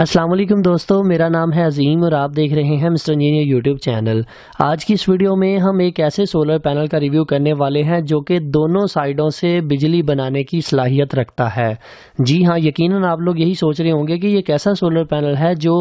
अस्सलाम वालेकुम दोस्तों मेरा नाम है अजीम और आप देख रहे हैं मिस्टर इंजीनियर यूट्यूब चैनल आज की इस वीडियो में हम एक ऐसे सोलर पैनल का रिव्यू करने वाले हैं जो कि दोनों साइडों से बिजली बनाने की सलाहियत रखता है जी हाँ यकीनन आप लोग यही सोच रहे होंगे कि ये कैसा सोलर पैनल है जो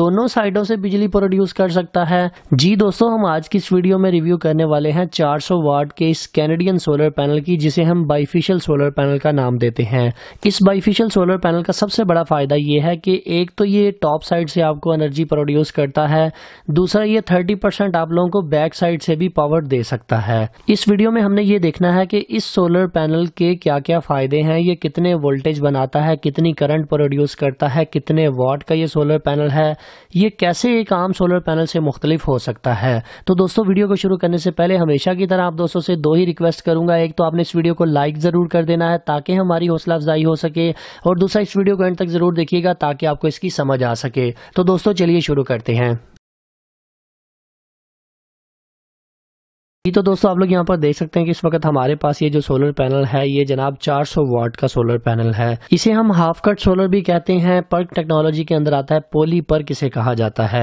दोनों साइडों से बिजली प्रोड्यूस कर सकता है जी दोस्तों हम आज की इस वीडियो में रिव्यू करने वाले हैं चार वाट के इस कैनेडियन सोलर पैनल की जिसे हम बाईफिशियल सोलर पैनल का नाम देते हैं इस बाईफिशियल सोलर पैनल का सबसे बड़ा फायदा ये है कि एक तो ये टॉप साइड से आपको एनर्जी प्रोड्यूस करता है दूसरा ये 30 परसेंट आप लोगों को बैक साइड से भी पावर दे सकता है इस वीडियो में हमने ये देखना है कि इस सोलर पैनल के क्या क्या फ़ायदे हैं ये कितने वोल्टेज बनाता है कितनी करंट प्रोड्यूस करता है कितने वाट का ये सोलर पैनल है ये कैसे एक आम सोलर पैनल से मुख्तलिफ हो सकता है तो दोस्तों वीडियो को शुरू करने से पहले हमेशा की तरह आप दोस्तों से दो ही रिक्वेस्ट करूंगा एक तो आपने इस वीडियो को लाइक ज़रूर कर देना है ताकि हमारी हौसला अफजाई हो सके और दूसरा इस वीडियो को एंड तक ज़रूर देखिएगा ताकि आपको इस की समझ आ सके तो दोस्तों चलिए शुरू करते हैं तो दोस्तों आप लोग यहाँ पर देख सकते हैं कि इस वक्त हमारे पास ये जो सोलर पैनल है ये जनाब 400 वाट का सोलर पैनल है इसे हम हाफ कट सोलर भी कहते हैं पर्क टेक्नोलॉजी के अंदर आता है पोली पर्क इसे कहा जाता है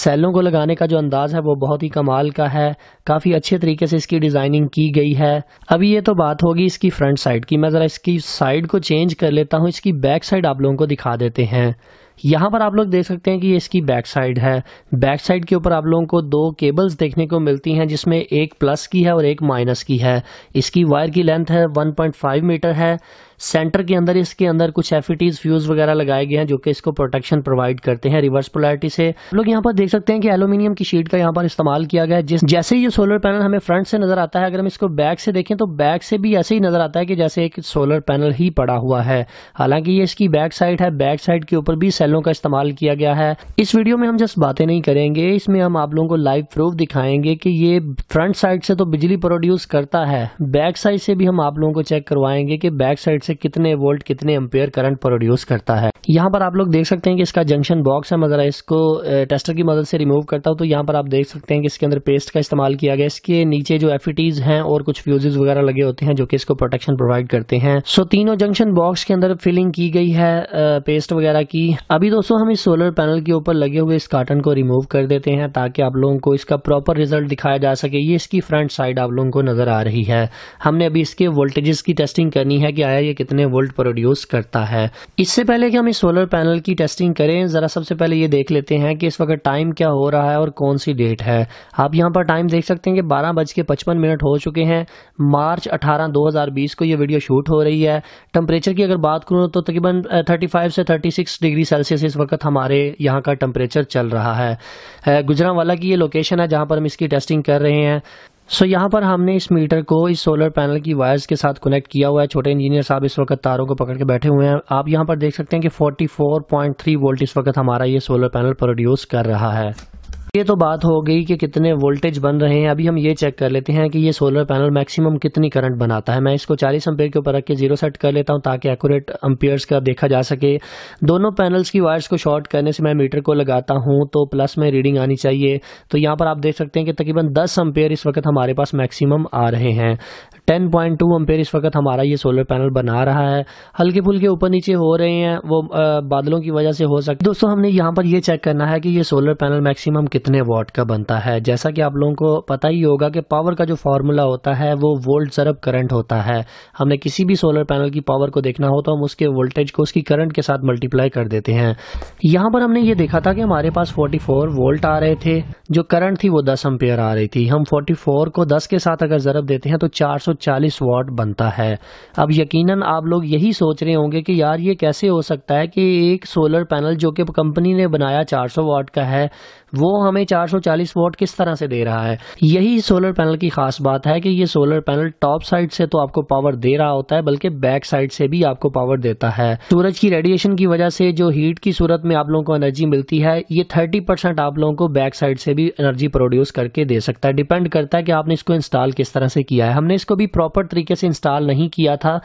सेलों को लगाने का जो अंदाज है वो बहुत ही कमाल का है काफ़ी अच्छे तरीके से इसकी डिज़ाइनिंग की गई है अभी ये तो बात होगी इसकी फ्रंट साइड की मैं ज़रा इसकी साइड को चेंज कर लेता हूँ इसकी बैक साइड आप लोगों को दिखा देते हैं यहाँ पर आप लोग देख सकते हैं कि इसकी बैक साइड है बैक साइड के ऊपर आप लोगों को दो केबल्स देखने को मिलती हैं जिसमें एक प्लस की है और एक माइनस की है इसकी वायर की लेंथ है 1.5 मीटर है सेंटर के अंदर इसके अंदर कुछ एफिटीज फ्यूज e वगैरह लगाए गए हैं जो कि इसको प्रोटेक्शन प्रोवाइड करते हैं रिवर्स पोलैरिटी से लोग यहाँ पर देख सकते हैं कि एलुमिनियम की शीट का यहाँ पर इस्तेमाल किया गया है जैसे जैसे ये सोलर पैनल हमें फ्रंट से नजर आता है अगर हम इसको बैक से देखें तो बैक से भी ऐसे ही नजर आता है कि जैसे एक सोलर पैनल ही पड़ा हुआ है हालांकि ये इसकी बैक साइड है बैक साइड के ऊपर भी सेलों का इस्तेमाल किया गया है इस वीडियो में हम जस्ट बातें नहीं करेंगे इसमें हम आप लोगों को लाइव प्रूफ दिखाएंगे कि ये फ्रंट साइड से तो बिजली प्रोड्यूस करता है बैक साइड से भी हम आप लोगों को चेक करवाएंगे कि बैक साइड से कितने वोल्ट कितने एम्पेयर करंट प्रोड्यूस करता है यहाँ पर आप लोग देख सकते हैं कि इसका जंक्शन बॉक्स है मैं ज़रा इसको टेस्टर की मदद से रिमूव करता हूँ तो यहाँ पर आप देख सकते हैं कि इसके अंदर पेस्ट का इस्तेमाल किया गया इसके नीचे जो एफ हैं और कुछ फ्यूजेज वगैरह लगे होते हैं जो कि इसको प्रोटेक्शन प्रोवाइड करते हैं सो तीनों जंक्शन बॉक्स के अंदर फिलिंग की गई है पेस्ट वगैरह की अभी दोस्तों हम इस सोलर पैनल के ऊपर लगे हुए इस कार्टन को रिमूव कर देते हैं ताकि आप लोगों को इसका प्रॉपर रिजल्ट दिखाया जा सके ये इसकी फ्रंट साइड आप लोगों को नजर आ रही है हमने अभी इसके वोल्टेजेस की टेस्टिंग करनी है कि आया ये कितने वोल्ट प्रोड्यूस करता है इससे पहले कि हम इस सोलर पैनल की टेस्टिंग करें ज़रा सबसे पहले ये देख लेते हैं कि इस वक्त टाइम क्या हो रहा है और कौन सी डेट है आप यहाँ पर टाइम देख सकते हैं कि बारह बज के पचपन मिनट हो चुके हैं मार्च अठारह दो हज़ार बीस को ये वीडियो शूट हो रही है टेम्परेचर की अगर बात करूँ तो तकरीबन थर्टी फाइव से थर्टी सिक्स डिग्री सेल्सियस इस वक्त हमारे यहाँ का टेम्परेचर चल रहा है गुजरावाला की ये लोकेशन है जहाँ पर हम इसकी टेस्टिंग कर रहे हैं सो so, यहाँ पर हमने इस मीटर को इस सोलर पैनल की वायर्स के साथ कनेक्ट किया हुआ है छोटे इंजीनियर साहब इस वक्त तारों को पकड़ के बैठे हुए हैं आप यहाँ पर देख सकते हैं कि 44.3 वोल्ट इस वक्त हमारा ये सोलर पैनल प्रोड्यूस कर रहा है ये तो बात हो गई कि कितने वोल्टेज बन रहे हैं अभी हम ये चेक कर लेते हैं कि ये सोलर पैनल मैक्सिमम कितनी करंट बनाता है मैं इसको 40 एम्पेयर के ऊपर रख के जीरो सेट कर लेता हूँ ताकि एक्यूरेट एम्पेयर्स का देखा जा सके दोनों पैनल्स की वायर्स को शॉर्ट करने से मैं मीटर को लगाता हूँ तो प्लस में रीडिंग आनी चाहिए तो यहाँ पर आप देख सकते हैं कि तकरीबन दस एम्पेयर इस वक्त हमारे पास मैक्सिमम आ रहे हैं टेन पॉइंट टू अम्पेयर इस वक्त हमारा ये सोलर पैनल बना रहा है हल्के फुल्के ऊपर नीचे हो रहे हैं वो बादलों की वजह से हो सकते दोस्तों हमने यहाँ पर ये चेक करना है कि ये सोलर पैनल मैक्सिमम कितने वाट का बनता है जैसा कि आप लोगों को पता ही होगा कि पावर का जो फार्मूला होता है वो वोल्ट ज़रब करंट होता है हमें किसी भी सोलर पैनल की पावर को देखना हो तो हम उसके वोल्टेज को उसकी करंट के साथ मल्टीप्लाई कर देते हैं यहाँ पर हमने ये देखा था कि हमारे पास 44 वोल्ट आ रहे थे जो करंट थी वो दस एम्पेयर आ रही थी हम फोर्टी को दस के साथ अगर ज़रब देते हैं तो चार वाट बनता है अब यकीन आप लोग यही सोच रहे होंगे कि यार ये कैसे हो सकता है कि एक सोलर पैनल जो कि कंपनी ने बनाया 400 वाट का है वो हम हमें 440 वोट किस तरह से दे रहा है यही सोलर पैनल की खास बात है कि ये सोलर पैनल टॉप साइड से तो आपको पावर दे रहा होता है बल्कि बैक साइड से भी आपको पावर देता है सूरज की रेडिएशन की वजह से जो हीट की सूरत में आप लोगों को एनर्जी मिलती है ये थर्टी आप लोगों को बैक साइड से भी एनर्जी प्रोड्यूस करके दे सकता है डिपेंड करता है कि आपने इसको इंस्टॉल किस तरह से किया है हमने इसको भी प्रॉपर तरीके से इंस्टॉल नहीं किया था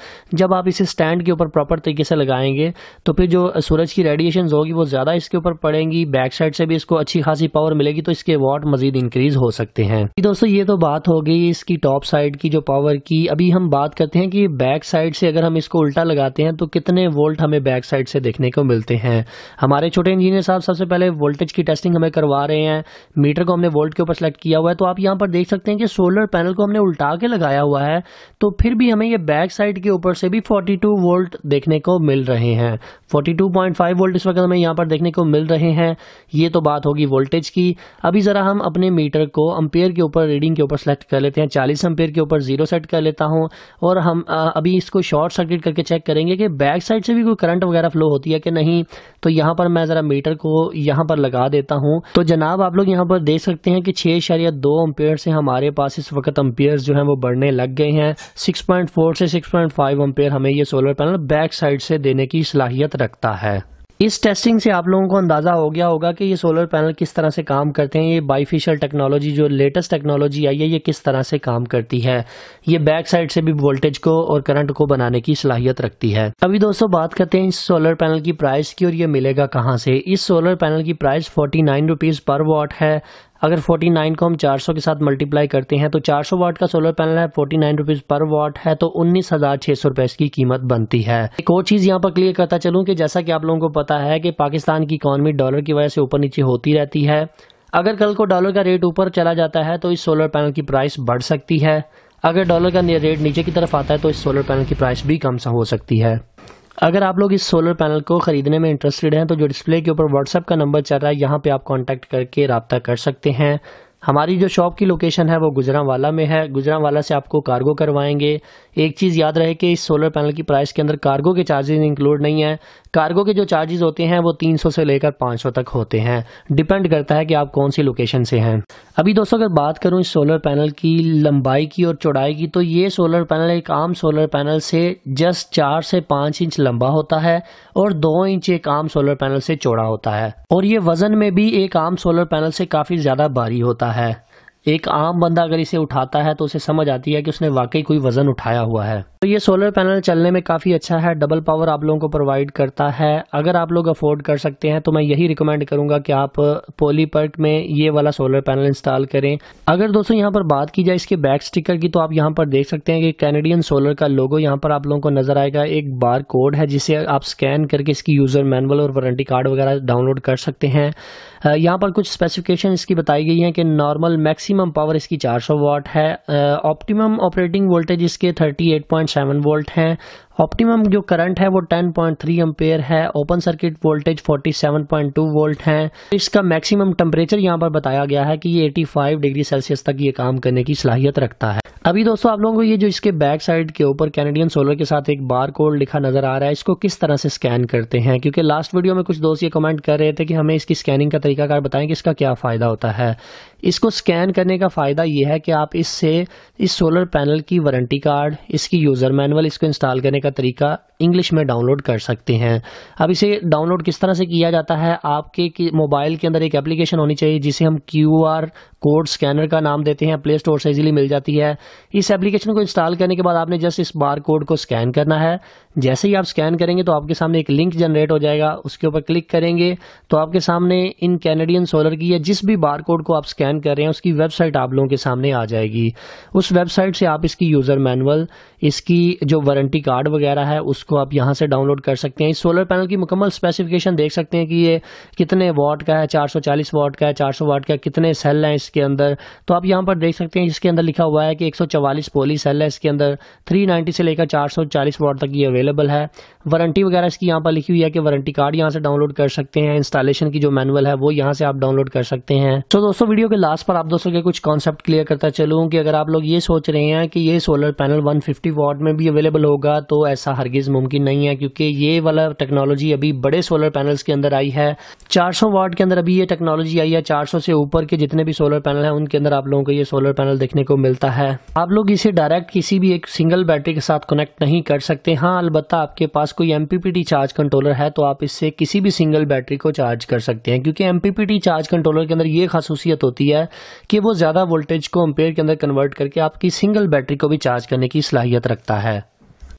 जब आप इसे स्टैंड के ऊपर प्रॉपर तरीके से लगाएंगे तो फिर जो सूरज की रेडिएशन होगी वो ज़्यादा इसके ऊपर पड़ेंगी बैक साइड से भी इसको अच्छी खासी पावर मिलेगी तो इसके वॉट मजीद इंक्रीज हो सकते हैं दोस्तों ये तो बात हो गई इसकी टॉप साइड की जो पावर की अभी हम बात करते हैं कि बैक साइड से अगर हम इसको उल्टा लगाते हैं तो कितने वोल्ट हमें बैक साइड से देखने को मिलते हैं हमारे छोटे इंजीनियर साहब सबसे पहले वोल्टेज की टेस्टिंग हमें करवा रहे हैं मीटर को हमने वोल्ट के ऊपर सेलेक्ट किया हुआ है तो आप यहाँ पर देख सकते हैं कि सोलर पैनल को हमने उल्टा के लगाया हुआ है तो फिर भी हमें ये बैक साइड के ऊपर से भी 42 वोल्ट देखने को मिल रहे हैं 42.5 वोल्ट इस वक्त हमें यहाँ पर देखने को मिल रहे हैं ये तो बात होगी वोल्टेज की थी अभी ज़रा हम अपने मीटर को अम्पेयर के ऊपर रीडिंग के ऊपर सेलेक्ट कर लेते हैं चालीस अम्पेयर के ऊपर जीरो सेट कर लेता हूँ और हम अभी इसको शॉर्ट सर्किट करके चेक करेंगे कि बैक साइड से भी कोई करंट वगैरह फ्लो होती है कि नहीं तो यहाँ पर मैं ज़रा मीटर को यहाँ पर लगा देता हूँ तो जनाब आप लोग यहाँ पर देख सकते हैं कि छः इशारिया दो अम्पेयर से हमारे पास इस वक्त अम्पेयर जो हैं वो बढ़ने लग गए हैं सिक्स पॉइंट फोर से सिक्स पॉइंट फाइव अम्पेयर हमें ये सोलर पैनल बैक साइड से देने की सलाहियत रखता है इस टेस्टिंग से आप लोगों को अंदाज़ा हो गया होगा कि ये सोलर पैनल किस तरह से काम करते हैं ये बाईफिशियल टेक्नोलॉजी जो लेटेस्ट टेक्नोलॉजी आई है ये किस तरह से काम करती है ये बैक साइड से भी वोल्टेज को और करंट को बनाने की सलाहियत रखती है अभी दोस्तों बात करते हैं इस सोलर पैनल की प्राइस की और ये मिलेगा कहाँ से इस सोलर पैनल की प्राइस फोर्टी नाइन पर वॉट है अगर 49 को हम 400 के साथ मल्टीप्लाई करते हैं तो 400 वाट का सोलर पैनल है फोर्टी नाइन रुपीज़ पर वाट है तो उन्नीस हज़ार छह सौ इसकी कीमत बनती है एक और चीज़ यहाँ पर क्लियर करता चलूँ कि जैसा कि आप लोगों को पता है कि पाकिस्तान की इकोनॉमी डॉलर की वजह से ऊपर नीचे होती रहती है अगर कल को डॉलर का रेट ऊपर चला जाता है तो इस सोलर पैनल की प्राइस बढ़ सकती है अगर डॉलर का रेट नीचे की तरफ आता है तो इस सोलर पैनल की प्राइस भी कम सा हो सकती है अगर आप लोग इस सोलर पैनल को ख़रीदने में इंटरेस्टेड हैं तो जो डिस्प्ले के ऊपर व्हाट्सअप का नंबर चल रहा है यहाँ पे आप कांटेक्ट करके रबता कर सकते हैं हमारी जो शॉप की लोकेशन है वो गुजरावाला में है गुजरावाला से आपको कार्गो करवाएंगे एक चीज़ याद रहे कि इस सोलर पैनल की प्राइस के अंदर कार्गो के चार्जेज इंक्लूड नहीं है कार्गो के जो चार्जेस होते हैं वो 300 से लेकर 500 तक होते हैं डिपेंड करता है कि आप कौन सी लोकेशन से हैं अभी दोस्तों अगर बात करूं इस सोलर पैनल की लंबाई की और चौड़ाई की तो ये सोलर पैनल एक आम सोलर पैनल से जस्ट चार से पांच इंच लंबा होता है और दो इंच एक आम सोलर पैनल से चौड़ा होता है और ये वजन में भी एक आम सोलर पैनल से काफ़ी ज़्यादा भारी होता है एक आम बंदा अगर इसे उठाता है तो उसे समझ आती है कि उसने वाकई कोई वजन उठाया हुआ है तो ये सोलर पैनल चलने में काफी अच्छा है डबल पावर आप लोगों को प्रोवाइड करता है अगर आप लोग अफोर्ड कर सकते हैं तो मैं यही रिकमेंड करूंगा कि आप पोलीपर्ट uh, में ये वाला सोलर पैनल इंस्टॉल करें अगर दोस्तों यहाँ पर बात की जाए इसके बैक स्टिकर की तो आप यहाँ पर देख सकते हैं कि कैनेडियन सोलर का लोगो यहाँ पर आप लोगों को नजर आएगा एक बार कोड है जिसे आप स्कैन करके इसकी यूजर मैनुअल और वारंटी कार्ड वगैरह डाउनलोड कर सकते हैं uh, यहाँ पर कुछ स्पेसिफिकेशन इसकी बताई गई है कि नॉर्मल मैक्सिम मैक्सिमम पावर इसकी 400 वाट है ऑप्टिमम ऑपरेटिंग वोल्टेज इसके 38.7 वोल्ट हैं ऑप्टिमम जो करंट है वो 10.3 पॉइंट है ओपन सर्किट वोल्टेज 47.2 वोल्ट है इसका मैक्सिमम टेम्परेचर यहाँ पर बताया गया है कि ये 85 डिग्री सेल्सियस तक ये काम करने की सलाहियत रखता है अभी दोस्तों आप लोगों को ये जो इसके बैक साइड के ऊपर कैनेडियन सोलर के साथ एक बार कोड लिखा नजर आ रहा है इसको किस तरह से स्कैन करते हैं क्योंकि लास्ट वीडियो में कुछ दोस्त ये कमेंट कर रहे थे कि हमें इसकी स्कैनिंग का तरीकाकार बताएं कि इसका क्या फ़ायदा होता है इसको स्कैन करने का फ़ायदा ये है कि आप इससे इस सोलर पैनल की वारंटी कार्ड इसकी यूज़र मैनुअल इसको इंस्टॉल करने का तरीका इंग्लिश में डाउनलोड कर सकते हैं अब इसे डाउनलोड किस तरह से किया जाता है आपके मोबाइल के अंदर एक एप्लीकेशन होनी चाहिए जिसे हम क्यू कोड स्कैनर का नाम देते हैं प्ले स्टोर से इजीली मिल जाती है इस एप्लीकेशन को इंस्टॉल करने के बाद आपने जस्ट इस बार कोड को स्कैन करना है जैसे ही आप स्कैन करेंगे तो आपके सामने एक लिंक जनरेट हो जाएगा उसके ऊपर क्लिक करेंगे तो आपके सामने इन कैनेडियन सोलर की या जिस भी बार कोड को आप स्कैन कर रहे हैं उसकी वेबसाइट आप लोगों के सामने आ जाएगी उस वेबसाइट से आप इसकी यूज़र मैनुअल इसकी जो वारंटी कार्ड वगैरह है उसको आप यहाँ से डाउनलोड कर सकते हैं इस सोलर पैनल की मुकम्मल स्पेसिफिकेशन देख सकते हैं कि ये कितने वाट का है 440 वाट का है 400 वाट का कितने सेल हैं इसके अंदर तो आप यहाँ पर देख सकते हैं इसके अंदर लिखा हुआ है कि एक पोली सेल है इसके अंदर थ्री से लेकर चार वाट तक ये अवेलेबल है वारंटी वगैरह इसकी यहाँ पर लिखी हुई है कि वारंटी कार्ड यहाँ से डाउनलोड कर सकते हैं इंस्टॉलेशन की जो मैनुअल है वो यहाँ से आप डाउनलोड कर सकते हैं तो दोस्तों वीडियो के लास्ट पर आप दोस्तों के कुछ कॉन्सेप्ट क्लियर करता चलूँ कि अगर आप लोग ये सोच रहे हैं कि ये सोलर पैनल 150 फिफ्टी वाट में भी अवेलेबल होगा तो ऐसा हरगिज़ मुमकिन नहीं है क्योंकि ये वाला टेक्नोलॉजी अभी बड़े सोलर पैनल्स के अंदर आई है 400 वाट के अंदर अभी ये टेक्नोलॉजी आई है 400 से ऊपर के जितने भी सोलर पैनल हैं उनके अंदर आप लोगों को ये सोलर पैनल देखने को मिलता है आप लोग इसे डायरेक्ट किसी भी एक सिंगल बैटरी के साथ कनेक्ट नहीं कर सकते हाँ अलबत्त आपके पास कोई एम चार्ज कंट्रोलर है तो आप इससे किसी भी सिंगल बैटरी को चार्ज कर सकते हैं क्योंकि एम चार्ज कंट्रोलर के अंदर ये खासूसियत होती है कि वो ज़्यादा वोल्टेज को एम्पेयर के अंदर कन्वर्ट करके आपकी सिंगल बैटरी को भी चार्ज करने की सलाहियत रखता है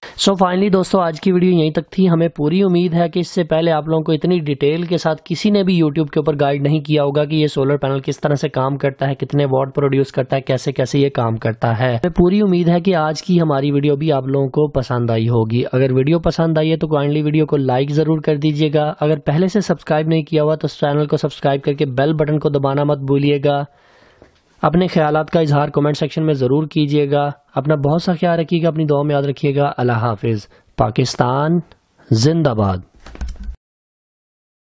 सो so फाइनली दोस्तों आज की वीडियो यहीं तक थी हमें पूरी उम्मीद है कि इससे पहले आप लोगों को इतनी डिटेल के साथ किसी ने भी यूट्यूब के ऊपर गाइड नहीं किया होगा कि ये सोलर पैनल किस तरह से काम करता है कितने वॉट प्रोड्यूस करता है कैसे कैसे ये काम करता है हमें पूरी उम्मीद है कि आज की हमारी वीडियो भी आप लोगों को पसंद आई होगी अगर वीडियो पसंद आई है तो काइंडली वीडियो को लाइक ज़रूर कर दीजिएगा अगर पहले से सब्सक्राइब नहीं किया हुआ तो चैनल को सब्सक्राइब करके बेल बटन को दबाना मत भूलिएगा अपने ख्याल का इजहार कमेंट सेक्शन में ज़रूर कीजिएगा अपना बहुत सा ख्याल रखिएगा अपनी दुआ में याद रखिएगा अल्लाह हाफिज़ पाकिस्तान जिंदाबाद